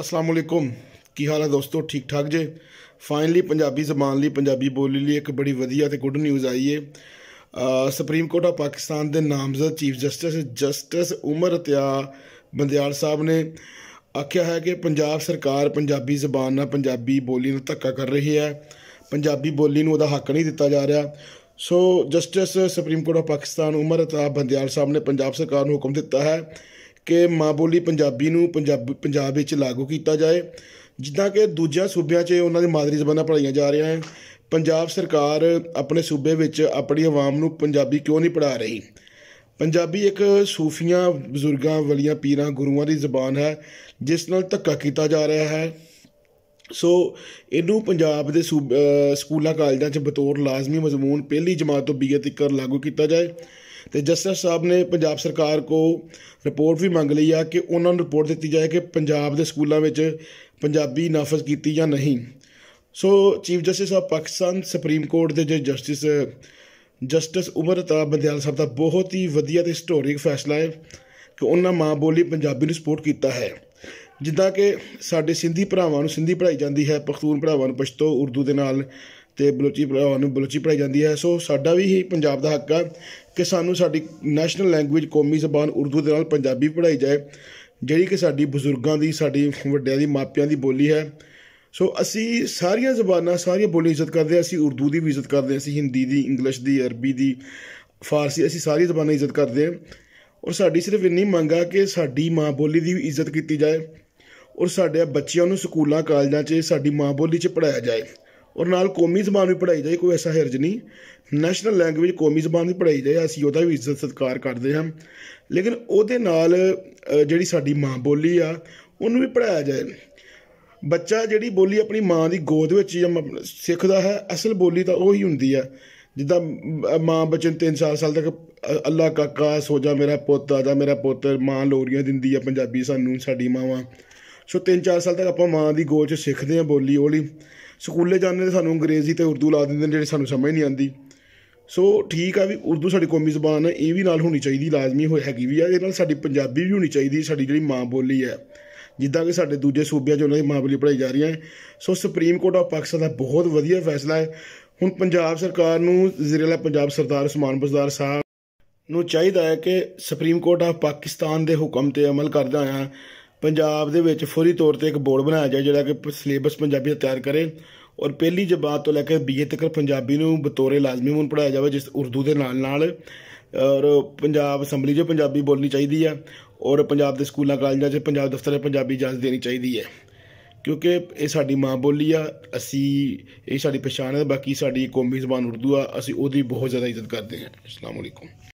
ਅਸਲਾਮ ਅਲੈਕੁਮ ਕੀ ਹਾਲ ਹੈ ਦੋਸਤੋ ਠੀਕ ਠਾਕ ਜੇ ਫਾਈਨਲੀ ਪੰਜਾਬੀ ਜ਼ਬਾਨ ਲਈ ਪੰਜਾਬੀ ਬੋਲੀ ਲਈ ਇੱਕ ਬੜੀ ਵਧੀਆ ਤੇ ਗੁੱਡ ਨਿਊਜ਼ ਆਈ ਹੈ ਸੁਪਰੀਮ ਕੋਰਟ ਆਫ ਪਾਕਿਸਤਾਨ ਦੇ ਨਾਮਜ਼ਦ ਚੀਫ ਜਸਟਿਸ ਜਸਟਿਸ ਉਮਰ ਤਿਆ ਬੰਦਿਆਲ ਸਾਹਿਬ ਨੇ ਆਖਿਆ ਹੈ ਕਿ ਪੰਜਾਬ ਸਰਕਾਰ ਪੰਜਾਬੀ ਜ਼ਬਾਨ ਨਾਲ ਪੰਜਾਬੀ ਬੋਲੀ ਨੂੰ ਧੱਕਾ ਕਰ ਰਹੀ ਹੈ ਪੰਜਾਬੀ ਬੋਲੀ ਨੂੰ ਉਹਦਾ ਹੱਕ ਨਹੀਂ ਦਿੱਤਾ ਜਾ ਰਿਹਾ so justice supreme court of Pakistan Umar Ata ਬੰਦਿਆਲ ਸਾਹਿਬ ਨੇ ਪੰਜਾਬ ਸਰਕਾਰ ਨੂੰ ਹੁਕਮ ਦਿੱਤਾ ਹੈ ਕਿ ਮਾਂ ਬੋਲੀ ਪੰਜਾਬੀ ਨੂੰ ਪੰਜਾਬ ਪੰਜਾਬ ਵਿੱਚ ਲਾਗੂ ਕੀਤਾ ਜਾਏ ਜਿੱਦਾਂ ਕਿ ਦੂਜਿਆਂ ਸੂਬਿਆਂ 'ਚ ਉਹਨਾਂ ਦੀ ਮਾਦਰੀ ਜ਼ਬਾਨਾਂ ਪੜਾਈਆਂ ਜਾ ਰਹੀਆਂ ਹਨ ਪੰਜਾਬ ਸਰਕਾਰ ਆਪਣੇ ਸੂਬੇ ਵਿੱਚ ਆਪਣੀ ਆਵਾਮ ਨੂੰ ਪੰਜਾਬੀ ਕਿਉਂ ਨਹੀਂ ਪੜਾ ਰਹੀ ਪੰਜਾਬੀ ਇੱਕ ਸੂਫੀਆਂ ਬਜ਼ੁਰਗਾਂ ਵਲੀਆਂ ਪੀਰਾਂ ਗੁਰੂਆਂ ਦੀ ਜ਼ਬਾਨ ਹੈ ਜਿਸ ਨਾਲ ਧੱਕਾ ਕੀਤਾ ਜਾ ਰਿਹਾ ਹੈ ਸੋ ਇਹਨੂੰ ਪੰਜਾਬ ਦੇ ਸਕੂਲਾਂ ਕਾਲਜਾਂ 'ਚ ਬਤੌਰ ਲਾਜ਼ਮੀ ਮਜ਼ਮੂਨ ਪਹਿਲੀ ਜਮਾਤ ਤੋਂ ਬੀਏ ਤੱਕ ਲਾਗੂ ਕੀਤਾ ਜਾਏ ਤੇ ਜਸਟਿਸ ਸਾਹਿਬ ਨੇ ਪੰਜਾਬ ਸਰਕਾਰ ਕੋ ਰਿਪੋਰਟ ਵੀ ਮੰਗ ਲਈ ਆ ਕਿ ਉਹਨਾਂ ਨੂੰ ਰਿਪੋਰਟ ਦਿੱਤੀ ਜਾਏ ਕਿ ਪੰਜਾਬ ਦੇ ਸਕੂਲਾਂ ਵਿੱਚ ਪੰਜਾਬੀ ਨਾਫਜ਼ ਕੀਤੀ ਜਾਂ ਨਹੀਂ so chief justice of Pakistan supreme court ਦੇ ਜੇ ਜਸਟਿਸ ਜਸਟਿਸ ਉਮਰ ਅਤਾ ਬੰਦਿਆਲ ਸਾਹਿਬ ਦਾ ਬਹੁਤ ਹੀ ਵਧੀਆ ਤੇ ਹਿਸਟੋਰਿਕ ਫੈਸਲਾ ਹੈ ਕਿ ਉਹਨਾਂ ਮਾਂ ਬੋਲੀ ਪੰਜਾਬੀ ਨੂੰ ਸਪੋਰਟ ਕੀਤਾ ਹੈ ਜਿੱਦਾਂ ਕਿ ਸਾਡੇ ਸਿੰਧੀ ਭਰਾਵਾਂ ਨੂੰ ਸਿੰਧੀ ਪੜਾਈ ਜਾਂਦੀ ਹੈ ਪਖਤੂਨ ਭਰਾਵਾਂ ਨੂੰ ਪਸ਼ਤੋ ਉਰਦੂ ਦੇ ਨਾਲ ਤੇ ਬਲੋਚੀ ਨੂੰ ਬਲੋਚੀ ਪੜਾਈ ਜਾਂਦੀ ਹੈ ਸੋ ਸਾਡਾ ਵੀ ਹੀ ਪੰਜਾਬ ਦਾ ਹੱਕ ਹੈ ਕਿ ਸਾਨੂੰ ਸਾਡੀ ਨੈਸ਼ਨਲ ਲੈਂਗੁਏਜ ਕੌਮੀ ਜ਼ਬਾਨ ਉਰਦੂ ਦੇ ਨਾਲ ਪੰਜਾਬੀ ਪੜਾਈ ਜਾਏ ਜਿਹੜੀ ਕਿ ਸਾਡੀ ਬਜ਼ੁਰਗਾਂ ਦੀ ਸਾਡੀ ਵੱਡਿਆਂ ਦੀ ਮਾਪਿਆਂ ਦੀ ਬੋਲੀ ਹੈ ਸੋ ਅਸੀਂ ਸਾਰੀਆਂ ਜ਼ਬਾਨਾਂ ਸਾਰੀਆਂ ਬੋਲੀ ਇੱਜ਼ਤ ਕਰਦੇ ਹਾਂ ਅਸੀਂ ਉਰਦੂ ਦੀ ਵੀ ਇੱਜ਼ਤ ਕਰਦੇ ਹਾਂ ਅਸੀਂ ਹਿੰਦੀ ਦੀ ਇੰਗਲਿਸ਼ ਦੀ ਅਰਬੀ ਦੀ ਫਾਰਸੀ ਅਸੀਂ ਸਾਰੀ ਜ਼ਬਾਨਾਂ ਇੱਜ਼ਤ ਕਰਦੇ ਹਾਂ ਔਰ ਸਾਡੀ ਸਿਰਫ ਇੰਨੀ ਮੰਗ ਆ ਕਿ ਸਾਡੀ ਮਾਂ ਬੋਲੀ ਦੀ ਵੀ ਇੱਜ਼ਤ ਕੀਤੀ ਜਾਏ ਔਰ ਸਾਡੇ ਬੱਚਿਆਂ ਨੂੰ ਸਕੂਲਾਂ ਕਾਲਜਾਂ 'ਚ ਸਾਡੀ ਮਾਂ ਬੋਲੀ 'ਚ ਪੜਾਇਆ ਜਾਏ ਔਰ ਨਾਲ ਕੌਮੀ ਜ਼ਬਾਨ ਵੀ ਪੜਾਈ ਜਾਏ ਕੋਈ ਐਸਾ ਹਰਜ ਨਹੀਂ ਨੈਸ਼ਨਲ ਲੈਂਗੁਏਜ ਕੌਮੀ ਜ਼ਬਾਨ ਵੀ ਪੜਾਈ ਜਾਏ ਅਸੀਂ ਉਹਦਾ ਵੀ ਇੱਜ਼ਤ ਸਤਿਕਾਰ ਕਰਦੇ ਹਾਂ ਲੇਕਿਨ ਉਹਦੇ ਨਾਲ ਜਿਹੜੀ ਸਾਡੀ ਮਾਂ ਬੋਲੀ ਆ ਉਹਨੂੰ ਵੀ ਪੜਾਇਆ ਜਾਏ ਬੱਚਾ ਜਿਹੜੀ ਬੋਲੀ ਆਪਣੀ ਮਾਂ ਦੀ ਗੋਦ ਵਿੱਚ ਸਿੱਖਦਾ ਹੈ ਅਸਲ ਬੋਲੀ ਤਾਂ ਉਹੀ ਹੁੰਦੀ ਆ ਜਿੱਦਾਂ ਮਾਂ ਬੱਚੇ ਨੂੰ 3 ਸਾਲ ਸਾਲ ਤੱਕ ਅੱਲਾ ਕਾਕਾ ਸੋ ਜਾ ਮੇਰਾ ਪੁੱਤ ਆ ਜਾ ਮੇਰਾ ਪੁੱਤ ਮਾਂ ਲੋਰੀਆਂ ਦਿੰਦੀ ਆ ਪੰਜਾਬੀ ਸਾਨੂੰ ਸਾਡੀ ਮਾਵਾਂ ਸੋ 3-4 ਸਾਲ ਤੱਕ ਆਪਾਂ ਮਾਂ ਦੀ ਗੋਦ 'ਚ ਸਿੱਖਦੇ ਆ ਬੋਲੀ ਉਹਲੀ ਸਕੂਲੇ ਜਾਂਦੇ ਸਾਨੂੰ ਅੰਗਰੇਜ਼ੀ ਤੇ ਉਰਦੂ ਲਾ ਦਿੰਦੇ ਨੇ ਜਿਹੜੇ ਸਾਨੂੰ ਸਮਝ ਨਹੀਂ ਆਉਂਦੀ ਸੋ ਠੀਕ ਆ ਵੀ ਉਰਦੂ ਸਾਡੀ ਕੌਮੀ ਜ਼ਬਾਨ ਹੈ ਇਹ ਵੀ ਨਾਲ ਹੋਣੀ ਚਾਹੀਦੀ ਲਾਜ਼ਮੀ ਹੋਇਆ ਹੈਗੀ ਵੀ ਆ ਇਹ ਨਾਲ ਸਾਡੀ ਪੰਜਾਬੀ ਵੀ ਹੋਣੀ ਚਾਹੀਦੀ ਸਾਡੀ ਜਿਹੜੀ ਮਾਂ ਬੋਲੀ ਹੈ ਜਿੱਦਾਂ ਕਿ ਸਾਡੇ ਦੂਜੇ ਸੂਬਿਆਂ 'ਚ ਉਹਨਾਂ ਦੀ ਮਾਂ ਬੋਲੀ ਪੜਾਈ ਜਾ ਰਹੀ ਹੈ so supreme court of Pakistan ਦਾ ਬਹੁਤ ਵਧੀਆ ਫੈਸਲਾ ਹੈ ਹੁਣ ਪੰਜਾਬ ਸਰਕਾਰ ਨੂੰ ਜ਼ਿਰੇਲਾ ਪੰਜਾਬ ਸਰਦਾਰ ਉਸਮਾਨ ਬਜ਼ਦਾਰ ਸਾਹਿਬ ਨੂੰ ਚਾਹੀਦਾ ਹੈ ਕਿ ਸੁਪਰੀਮ ਕੋਰਟ ਆਫ ਪਾਕਿਸਤਾਨ ਦੇ ਹੁਕਮ ਤੇ ਅਮਲ ਕਰਦਾ ਆਇਆ ਪੰਜਾਬ ਦੇ ਵਿੱਚ ਫੌਰੀ ਤੌਰ ਤੇ ਇੱਕ ਬੋਰਡ ਬਣਾਇਆ ਜਾਏ ਜਿਹੜਾ ਕਿ ਸਿਲੇਬਸ ਪੰਜਾਬੀ ਦਾ ਤਿਆਰ ਕਰੇ ਔਰ ਪਹਿਲੀ ਜਮਾਤ ਤੋਂ ਲੈ ਕੇ ਬੀਏ ਤੱਕ ਪੰਜਾਬੀ ਨੂੰ ਬਤੌਰੇ ਲਾਜ਼ਮੀ ਹੁਣ ਪੜਾਇਆ ਜਾਵੇ ਜਿਸ ਉਰਦੂ ਦੇ ਨਾਲ ਨਾਲ ਔਰ ਪੰਜਾਬ ਅਸੈਂਬਲੀ 'ਚ ਪੰਜਾਬੀ ਬੋਲਣੀ ਚਾਹੀਦੀ ਹੈ ਔਰ ਪੰਜਾਬ ਦੇ ਸਕੂਲਾਂ ਕਾਲਜਾਂ 'ਚ ਪੰਜਾਬ ਦਫ਼ਤਰ 'ਚ ਪੰਜਾਬੀ ਜਾਂਚ ਦੇਣੀ ਚਾਹੀਦੀ ਹੈ ਕਿਉਂਕਿ ਇਹ ਸਾਡੀ ਮਾਂ ਬੋਲੀ ਆ ਅਸੀਂ ਇਹ ਸਾਡੀ ਪਛਾਣ ਹੈ ਬਾਕੀ ਸਾਡੀ ਕੌਮੀ ਜ਼ਬਾਨ ਉਰਦੂ ਆ ਅਸੀਂ ਉਹਦੀ ਬਹੁਤ ਜ਼ਿਆਦਾ ਇੱਜ਼ਤ ਕਰਦੇ ਹਾਂ ਅਸਲਾਮੁਅਲੈਕੁਮ